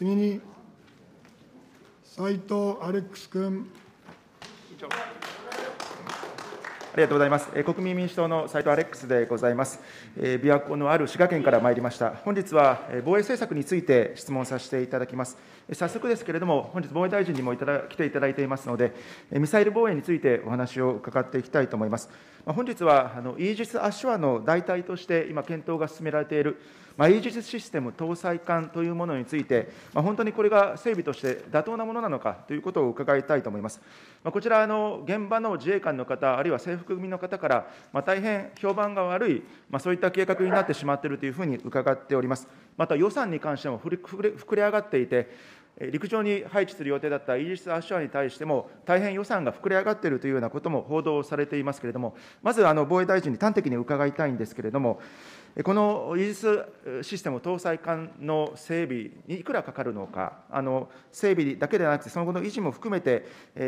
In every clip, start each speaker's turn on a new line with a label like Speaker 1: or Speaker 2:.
Speaker 1: 次に、斉藤アレックス君。ありがとうございます。国民民主党の斉藤アレックスでございます。琵琶湖のある滋賀県から参りました。本日は防衛政策について質問させていただきます。早速ですけれども、本日、防衛大臣にもいただ来ていただいていますので、ミサイル防衛についてお話を伺っていきたいと思います。本日はあのイージス・アショアの代替として、今、検討が進められているまあ、イージスシステム搭載艦というものについて、まあ、本当にこれが整備として妥当なものなのかということを伺いたいと思います。まあ、こちらあの、現場の自衛官の方、あるいは制服組の方から、まあ、大変評判が悪い、まあ、そういった計画になってしまっているというふうに伺っております。また予算に関しても膨れ上がっていて、陸上に配置する予定だったイージス・アショアに対しても、大変予算が膨れ上がっているというようなことも報道されていますけれども、まずあの防衛大臣に端的に伺いたいんですけれども、このイージスシステム搭載艦の整備にいくらかかるのか、あの整備だけではなくて、その後の維持も含めて、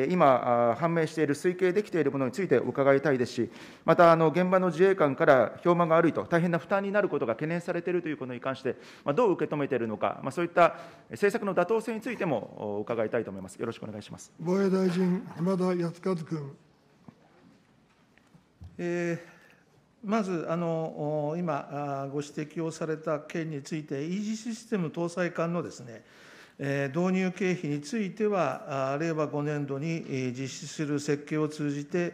Speaker 1: 今、判明している、推計できているものについて伺いたいですし、またあの現場の自衛官から評判が悪いと、大変な負担になることが懸念されているということに関して、どう受け止めているのか、そういった政策の妥当性についても伺いたいと思います。よろしくお願いします
Speaker 2: 防衛大臣、浜田靖和君。えーまずあの今、ご指摘をされた件について、イージシステム搭載艦のですね、導入経費については、令和5年度に実施する設計を通じて、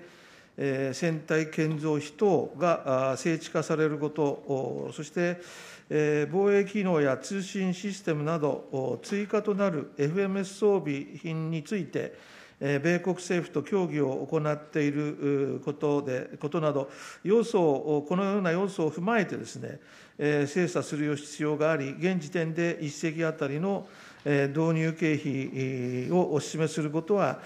Speaker 2: 船体建造費等が整地化されること、そして防衛機能や通信システムなど、追加となる FMS 装備品について、米国政府と協議を行っていることで、ことなど、要素を、このような要素を踏まえてですね、精査する必要があり、現時点で1隻当たりの導入経費をお示しすることは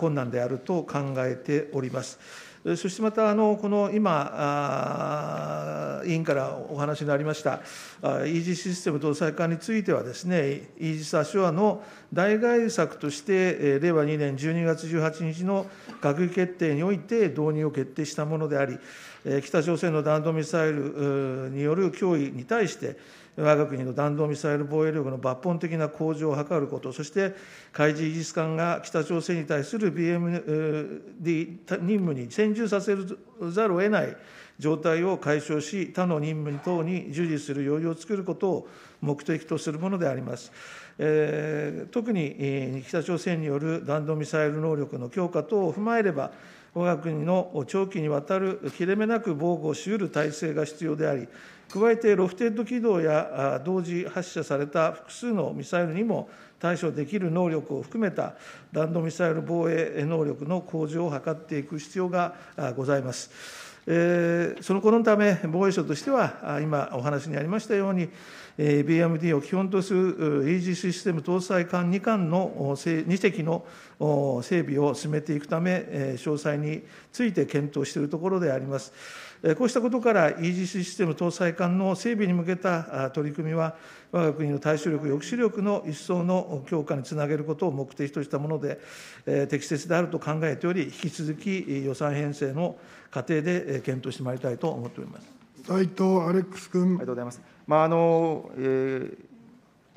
Speaker 2: 困難であると考えております。そしてまた、この今、委員からお話のありました、イージーシステム搭載化についてはですね、イージス・アショアの代替策として、令和2年12月18日の閣議決定において導入を決定したものであり、北朝鮮の弾道ミサイルによる脅威に対して、我が国の弾道ミサイル防衛力の抜本的な向上を図ること、そして海事イージ艦が北朝鮮に対する BMD 任務に専従させざるを得ない状態を解消し、他の任務等に従事する余裕を作ることを目的とするものであります。えー、特に北朝鮮による弾道ミサイル能力の強化等を踏まえれば、わが国の長期にわたる切れ目なく防護しうる体制が必要であり、加えてロフテッド軌道や同時発射された複数のミサイルにも対処できる能力を含めた弾道ミサイル防衛能力の向上を図っていく必要がございます。えー、そのことのため、防衛省としては、今お話にありましたように、えー、BMD を基本とするイージーシステム搭載艦2艦の2隻の整備を進めていくため、詳細について検討しているところであります。こうしたことから EGC システム搭載艦の整備に向けた取り組みは、わが国の対処力、抑止力の一層の強化につなげることを目的としたもので、適切であると考えており、引き続き予算編成の過程で検討してまいりたいと思っております。斉藤アレックス君ありがとうございます。まああのえー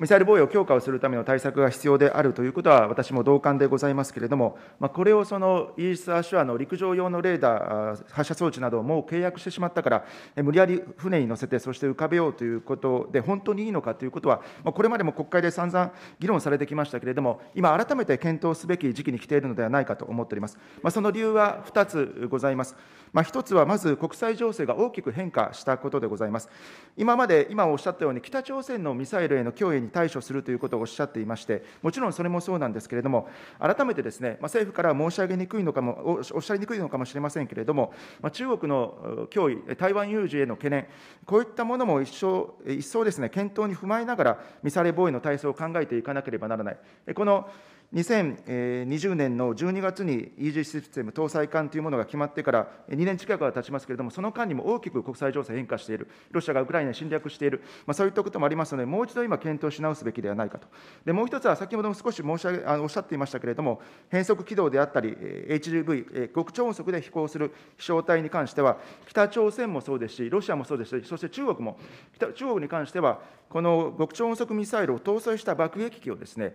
Speaker 1: ミサイル防衛を強化をするための対策が必要であるということは、私も同感でございますけれども、まあ、これをそのイージス・アシュアの陸上用のレーダー発射装置などをもう契約してしまったから、無理やり船に乗せて、そして浮かべようということで、本当にいいのかということは、まあ、これまでも国会で散々議論されてきましたけれども、今、改めて検討すべき時期に来ているのではないかと思っております。まあ、その理由は2つございます。まあ、1つはまず国際情勢が大きく変化したことでございます。今まで、今おっしゃったように、北朝鮮のミサイルへの脅威に対処するということをおっしゃっていまして、もちろんそれもそうなんですけれども、改めてですね、まあ、政府からは申し上げにくいのかも、おっしゃりにくいのかもしれませんけれども、まあ、中国の脅威、台湾有事への懸念、こういったものも一層一層ですね、検討に踏まえながら、ミサイル防衛の体制を考えていかなければならない。この2020年の12月に EG システム搭載艦というものが決まってから2年近くは経ちますけれども、その間にも大きく国際情勢変化している、ロシアがウクライナに侵略している、まあ、そういったこともありますので、もう一度今、検討し直すべきではないかと。でもう一つは、先ほども少し申し上げあのおっしゃっていましたけれども、変速軌道であったり、HGV、極超音速で飛行する飛翔体に関しては、北朝鮮もそうですし、ロシアもそうですし、そして中国も、北中国に関しては、この極超音速ミサイルを搭載した爆撃機をですね、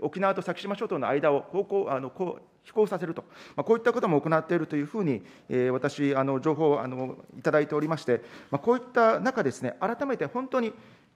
Speaker 1: 沖縄と先島島諸島の間を方向あのこう飛行させると、まあ、こういったことも行っているというふうに、えー、私、あの情報をあのいただいておりまして、まあ、こういった中ですね、改めて本当に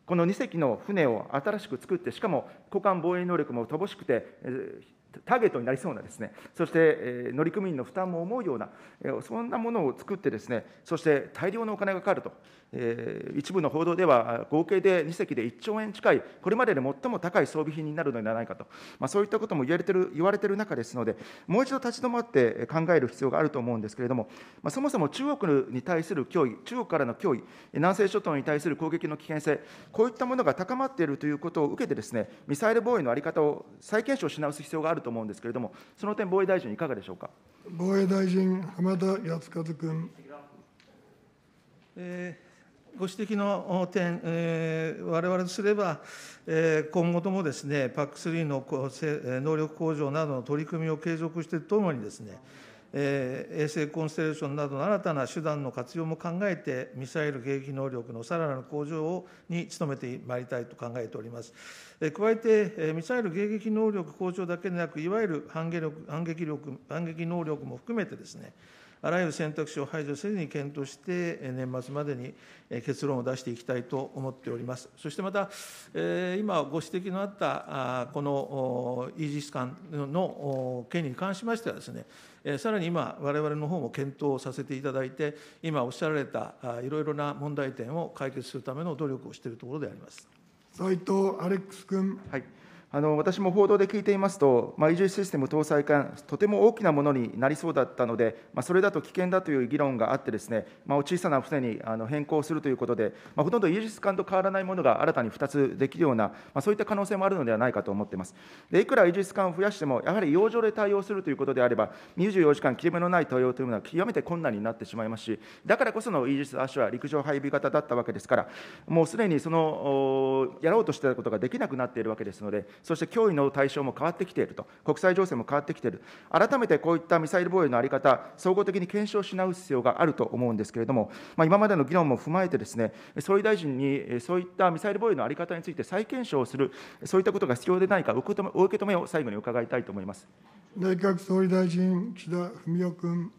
Speaker 1: この2隻の船を新しく作って、しかも、股間防衛能力も乏しくて、えーターゲットになりそうなですねそして、え乗組員の負担も思うような、えそんなものを作ってですねそして大量のお金がかかると、え一部の報道では合計で2隻で1兆円近いこれまでで最も高い装備品になるのではないかと、まあ、そういったことも言われてる言われてる中ですのでもう一度立ち止まって考える必要があると思うんですけれども、まあ、そもそも中国に対する脅威中国からの脅威南西諸島に対する攻撃の危険性こういったものが高まっているということを受けてですねミサイル防衛の在り方を再検証し直す必要があると思うんですけれども、その点、防衛大臣、いかがでしょうか。
Speaker 2: 防衛大臣、浜田康一君。えーご指摘の点、えー、我々とすれば、えー、今後ともですね、PAC3 の能力向上などの取り組みを継続してとともにですね、衛星コンステレーションなどの新たな手段の活用も考えて、ミサイル迎撃能力のさらなる向上に努めてまいりたいと考えております。加えて、ミサイル迎撃能力向上だけでなく、いわゆる反撃力、反撃力、反撃能力も含めてですね、あらゆる選択肢を排除せずに検討して、年末までに結論を出していきたいと思っております。そしてまた、今ご指摘のあった、このイージス艦の件に関しましてはですね、えさらに今、われわれの方も検討させていただいて、今おっしゃられたいろいろな問題点を解決するための努力をしているところであります。斉藤ア
Speaker 1: レックス君。はい私も報道で聞いていますと、移住システム搭載艦、とても大きなものになりそうだったので、それだと危険だという議論があってです、ね、小さな船に変更するということで、ほとんどイージス艦と変わらないものが新たに2つできるような、そういった可能性もあるのではないかと思っています。でいくらイージス艦を増やしても、やはり洋上で対応するということであれば、24時間切れ目のない対応というのは極めて困難になってしまいますし、だからこそのイージス・アシュは陸上配備型だったわけですから、もうすでにそのやろうとしていたことができなくなっているわけですので、そして脅威の対象も変わってきていると、国際情勢も変わってきている、改めてこういったミサイル防衛の在り方、総合的に検証し直す必要があると思うんですけれども、まあ、今までの議論も踏まえて、ですね総理大臣にそういったミサイル防衛の在り方について再検証する、そういったことが必要でないか、お受け止めを最後に伺いたいと思います
Speaker 2: 内閣総理大臣、岸田文雄君。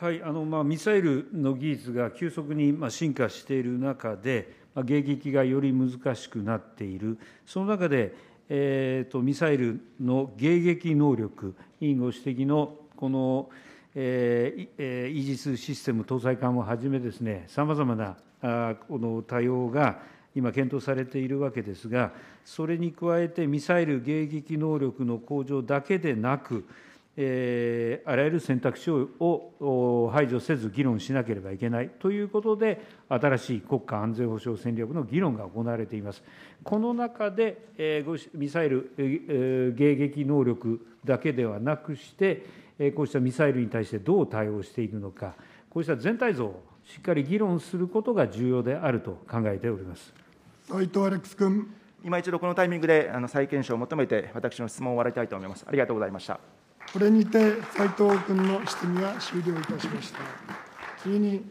Speaker 2: はいあのまあ、ミサイルの技術が急速に、まあ、進化している中で、迎撃がより難しくなっている、その中で、ミサイルの迎撃能力、委員ご指摘のこのイージスシステム搭載艦をはじめ、さまざまなこの対応が今、検討されているわけですが、それに加えて、ミサイル迎撃能力の向上だけでなく、あらゆる選択肢を排除せず議論しなければいけないということで、新しい国家安全保障戦略の議論が行われています。この中で、ミサイル迎撃能力だけではなくして、こうしたミサイルに対してどう対応していくのか、こうした全体像をしっかり議論することが重要であると考えております。斉藤アレックス君今
Speaker 1: 一度このタイミングであの再検証を求めて、私の質問を終わりたいと思います。ありがとうございました。
Speaker 2: これにて斉藤君の質疑は終了いたしました。次に